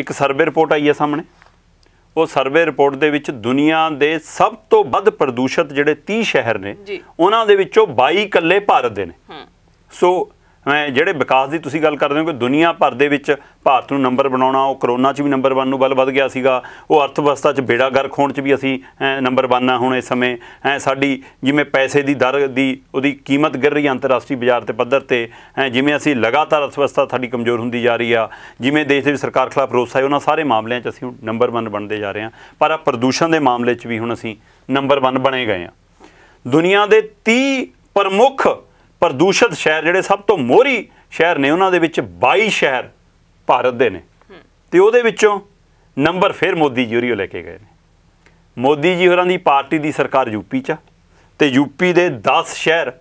ਇੱਕ survey report ਆਈ ਹੈ ਸਾਹਮਣੇ ਉਹ ਸਰਵੇ ਰਿਪੋਰਟ ਦੇ ਵਿੱਚ ਦੁਨੀਆ ਦੇ ਸਭ ਤੋਂ ਵੱਧ ਪ੍ਰਦੂਸ਼ਿਤ ਜਿਹੜੇ 30 ਸ਼ਹਿਰ ਨੇ ਉਹਨਾਂ ਦੇ ਵਿੱਚੋਂ 22 ਇਕੱਲੇ ਭਾਰਤ ਦੇ ਨੇ ਸੋ ਜਿਹੜੇ ਵਿਕਾਸ ਦੀ ਤੁਸੀਂ ਗੱਲ ਕਰਦੇ ਹੋ ਕਿ ਦੁਨੀਆ ਭਰ ਦੇ ਵਿੱਚ ਭਾਰਤ ਨੂੰ ਨੰਬਰ ਬਣਾਉਣਾ ਉਹ ਕਰੋਨਾ 'ਚ ਵੀ ਨੰਬਰ 1 ਨੂੰ ਬਲ ਵੱਧ ਗਿਆ ਸੀਗਾ ਉਹ ਅਰਥਵਿਵਸਥਾ 'ਚ ਬੇੜਾ ਗਰਕ ਹੋਣ 'ਚ ਵੀ ਅਸੀਂ ਨੰਬਰ 1 ਆ ਹੁਣ ਇਸ ਸਮੇਂ ਸਾਡੀ ਜਿਵੇਂ ਪੈਸੇ ਦੀ ਦਰ ਦੀ ਉਹਦੀ ਕੀਮਤ ਗਿਰ ਰਹੀ ਅੰਤਰਰਾਸ਼ਟਰੀ ਬਾਜ਼ਾਰ ਤੇ ਪੱਧਰ ਤੇ ਜਿਵੇਂ ਅਸੀਂ ਲਗਾਤਾਰ ਅਰਥਵਿਵਸਥਾ ਸਾਡੀ ਕਮਜ਼ੋਰ ਹੁੰਦੀ ਜਾ ਰਹੀ ਆ ਜਿਵੇਂ ਦੇਸ਼ ਦੇ ਸਰਕਾਰ ਖਿਲਾਫ ਰੋਸ ਹੈ ਉਹਨਾਂ ਸਾਰੇ ਮਾਮਲਿਆਂ 'ਚ ਅਸੀਂ ਨੰਬਰ 1 ਬਣਦੇ ਜਾ ਰਹੇ ਆ ਪਰ ਆ ਪ੍ਰਦੂਸ਼ਣ ਦੇ ਮਾਮਲੇ 'ਚ ਵੀ ਹੁਣ ਅਸੀਂ ਨੰਬਰ 1 ਬਣੇ ਗਏ ਆ ਦੁਨੀਆ ਦੇ 30 ਪ੍ਰਮੁੱਖ ਪ੍ਰਦੂਸ਼ਿਤ ਸ਼ਹਿਰ ਜਿਹੜੇ ਸਭ ਤੋਂ ਮੋਹਰੀ ਸ਼ਹਿਰ ਨੇ ਉਹਨਾਂ ਦੇ ਵਿੱਚ 22 ਸ਼ਹਿਰ ਭਾਰਤ ਦੇ ਨੇ ਤੇ ਉਹਦੇ ਵਿੱਚੋਂ ਨੰਬਰ ਫਿਰ ਮੋਦੀ ਜੀ ਹੋਰੀਓ ਲੈ ਕੇ ਗਏ ਨੇ ਮੋਦੀ ਜੀ ਹੋਰਾਂ ਦੀ ਪਾਰਟੀ ਦੀ ਸਰਕਾਰ ਯੂਪੀ 'ਚ ਤੇ ਯੂਪੀ ਦੇ 10 ਸ਼ਹਿਰ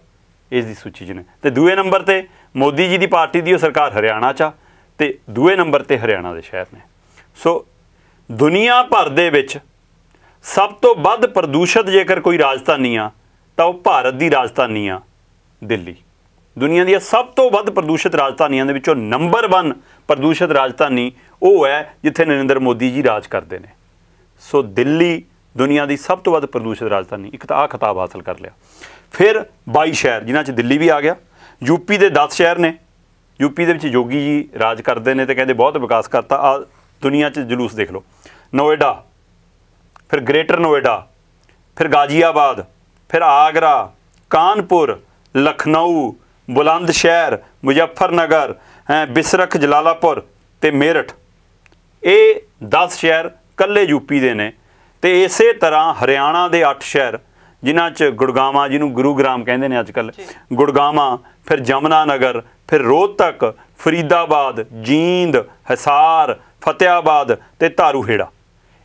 ਇਸ ਦੀ ਸੂਚੀ 'ਚ ਨੇ ਤੇ ਦੂਏ ਨੰਬਰ ਤੇ ਮੋਦੀ ਜੀ ਦੀ ਪਾਰਟੀ ਦੀ ਉਹ ਸਰਕਾਰ ਹਰਿਆਣਾ 'ਚ ਤੇ ਦੂਏ ਨੰਬਰ ਤੇ ਹਰਿਆਣਾ ਦੇ ਸ਼ਹਿਰ ਨੇ ਸੋ ਦੁਨੀਆ ਭਰ ਦੇ ਵਿੱਚ ਸਭ ਤੋਂ ਵੱਧ ਪ੍ਰਦੂਸ਼ਿਤ ਜੇਕਰ ਕੋਈ ਰਾਜਧਾਨੀ ਆ ਤਾਂ ਉਹ ਭਾਰਤ ਦੀ ਰਾਜਧਾਨੀ ਆ ਦਿੱਲੀ ਦੁਨੀਆ ਦੀ ਸਭ ਤੋਂ ਵੱਧ ਪ੍ਰਦੂਸ਼ਿਤ ਰਾਜਧਾਨੀਆਂ ਦੇ ਵਿੱਚੋਂ ਨੰਬਰ 1 ਪ੍ਰਦੂਸ਼ਿਤ ਰਾਜਧਾਨੀ ਉਹ ਹੈ ਜਿੱਥੇ ਨਰਿੰਦਰ ਮੋਦੀ ਜੀ ਰਾਜ ਕਰਦੇ ਨੇ ਸੋ ਦਿੱਲੀ ਦੁਨੀਆ ਦੀ ਸਭ ਤੋਂ ਵੱਧ ਪ੍ਰਦੂਸ਼ਿਤ ਰਾਜਧਾਨੀ ਇੱਕ ਤਾਂ ਆ ਖਿਤਾਬ ਹਾਸਲ ਕਰ ਲਿਆ ਫਿਰ 22 ਸ਼ਹਿਰ ਜਿਨ੍ਹਾਂ 'ਚ ਦਿੱਲੀ ਵੀ ਆ ਗਿਆ ਯੂਪੀ ਦੇ 10 ਸ਼ਹਿਰ ਨੇ ਯੂਪੀ ਦੇ ਵਿੱਚ ਯੋਗੀ ਜੀ ਰਾਜ ਕਰਦੇ ਨੇ ਤੇ ਕਹਿੰਦੇ ਬਹੁਤ ਵਿਕਾਸ ਕਰਤਾ ਆ ਦੁਨੀਆ 'ਚ ਜਲੂਸ ਦੇਖ ਲਓ ਨੋਇਡਾ ਫਿਰ ਗ੍ਰੇਟਰ ਨੋਇਡਾ ਫਿਰ ਗਾਜ਼ੀਆਬਾਦ ਫਿਰ ਆਗਰਾ ਕਾਨਪੁਰ ਲਖਨਊ ਬੁਲੰਦ ਸ਼ਹਿਰ ਮੁਜ਼ੱਫਰਨਗਰ ਬਿਸਰਖ ਜਲਾਲਾਪੁਰ ਤੇ ਮੇਰਠ ਇਹ 10 ਸ਼ਹਿਰ ਕੱਲੇ ਯੂਪੀ ਦੇ ਨੇ ਤੇ ਇਸੇ ਤਰ੍ਹਾਂ ਹਰਿਆਣਾ ਦੇ 8 ਸ਼ਹਿਰ ਜਿਨ੍ਹਾਂ 'ਚ ਗੁੜਗਾਵਾਂ ਜਿਹਨੂੰ ਗੁਰੂਗ੍ਰਾਮ ਕਹਿੰਦੇ ਨੇ ਅੱਜ ਕੱਲ ਗੁੜਗਾਵਾਂ ਫਿਰ ਜਮਨਾ ਨਗਰ ਫਿਰ ਰੋਹਤਕ ਫਰੀਦਾਬਾਦ ਜੀਂਦ ਹਿਸਾਰ ਫਤਿਆਬਾਦ ਤੇ ਧਾਰੂਹੇੜਾ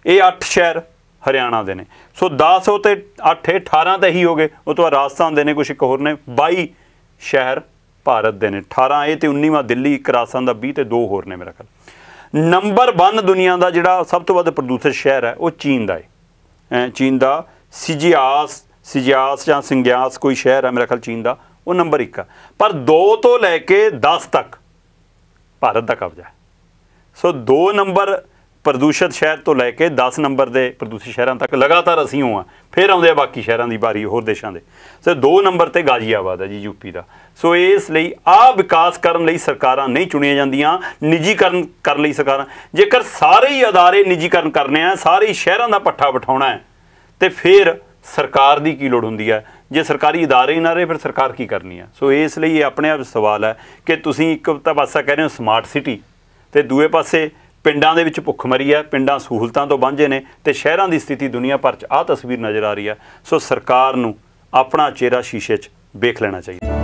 ਇਹ 8 ਸ਼ਹਿਰ ਹਰਿਆਣਾ ਦੇ ਨੇ ਸੋ 10 ਉਹ ਤੇ 8 18 ਤਾਂ ਹੀ ਹੋ ਗਏ ਉਹ ਤੋਂ ਰਾਜਸਥਾਨ ਦੇ ਨੇ ਕੁਝ ਇੱਕ ਹੋਰ ਨੇ 22 ਸ਼ਹਿਰ ਭਾਰਤ ਦੇ ਨੇ 18 ਇਹ ਤੇ 19ਵਾਂ ਦਿੱਲੀ ਇੱਕ ਰਾਜਸਥਾਨ ਦਾ 20 ਤੇ ਦੋ ਹੋਰ ਨੇ ਮੇਰਾ ਖਿਆਲ ਨੰਬਰ 1 ਦੁਨੀਆ ਦਾ ਜਿਹੜਾ ਸਭ ਤੋਂ ਵੱਧ ਪ੍ਰਦੂਸ਼ਿਤ ਸ਼ਹਿਰ ਹੈ ਉਹ ਚੀਨ ਦਾ ਹੈ ਚੀਨ ਦਾ ਸਿਜਿਆਸ ਸਿਜਿਆਸ ਜਾਂ ਸਿੰਗਿਆਸ ਕੋਈ ਸ਼ਹਿਰ ਹੈ ਮੇਰਾ ਖਿਆਲ ਚੀਨ ਦਾ ਉਹ ਨੰਬਰ 1 ਆ ਪਰ 2 ਤੋਂ ਲੈ ਕੇ 10 ਤੱਕ ਭਾਰਤ ਦਾ ਕਬਜ਼ਾ ਸੋ 2 ਨੰਬਰ ਪ੍ਰਦੂਸ਼ਿਤ ਸ਼ਹਿਰ ਤੋਂ ਲੈ ਕੇ 10 ਨੰਬਰ ਦੇ ਪ੍ਰਦੂਸ਼ਿਤ ਸ਼ਹਿਰਾਂ ਤੱਕ ਲਗਾਤਾਰ ਅਸੀਂ ਆ ਫਿਰ ਆਉਂਦੇ ਆ ਬਾਕੀ ਸ਼ਹਿਰਾਂ ਦੀ ਵਾਰੀ ਹੋਰ ਦੇਸ਼ਾਂ ਦੇ ਸੋ 2 ਨੰਬਰ ਤੇ ਗਾਜ਼ੀਆਬਾਦ ਹੈ ਜੀ ਯੂਪੀ ਦਾ ਸੋ ਇਸ ਲਈ ਆ ਵਿਕਾਸ ਕਰਨ ਲਈ ਸਰਕਾਰਾਂ ਨਹੀਂ ਚੁਣੀਆਂ ਜਾਂਦੀਆਂ ਨਿੱਜੀਕਰਨ ਕਰਨ ਲਈ ਸਰਕਾਰਾਂ ਜੇਕਰ ਸਾਰੇ ਹੀ ਅਦਾਰੇ ਨਿੱਜੀਕਰਨ ਕਰਨੇ ਆ ਸਾਰੇ ਸ਼ਹਿਰਾਂ ਦਾ ਪੱਠਾ ਬਿਠਾਉਣਾ ਹੈ ਤੇ ਫਿਰ ਸਰਕਾਰ ਦੀ ਕੀ ਲੋੜ ਹੁੰਦੀ ਹੈ ਜੇ ਸਰਕਾਰੀ ادارے ਨਾ ਰਹੇ ਫਿਰ ਸਰਕਾਰ ਕੀ ਕਰਨੀ ਹੈ ਸੋ ਇਸ ਲਈ ਇਹ ਆਪਣੇ ਆਪ ਸਵਾਲ ਹੈ ਕਿ ਤੁਸੀਂ ਇੱਕ ਤਾਂ ਪਾਸਾ ਕਹਿ ਰਹੇ ਹੋ ਸਮਾਰਟ ਸਿਟੀ ਤੇ ਦੂਏ ਪਾਸੇ ਪਿੰਡਾਂ ਦੇ ਵਿੱਚ ਭੁੱਖਮਰੀ ਆ ਪਿੰਡਾਂ ਸਹੂਲਤਾਂ ਤੋਂ ਵਾਂਝੇ ਨੇ ਤੇ ਸ਼ਹਿਰਾਂ ਦੀ ਸਥਿਤੀ ਦੁਨੀਆ ਭਰ 'ਚ ਆ ਤਸਵੀਰ ਨਜ਼ਰ ਆ ਰਹੀ ਆ ਸੋ ਸਰਕਾਰ ਨੂੰ ਆਪਣਾ ਚਿਹਰਾ ਸ਼ੀਸ਼ੇ 'ਚ ਵੇਖ ਲੈਣਾ ਚਾਹੀਦਾ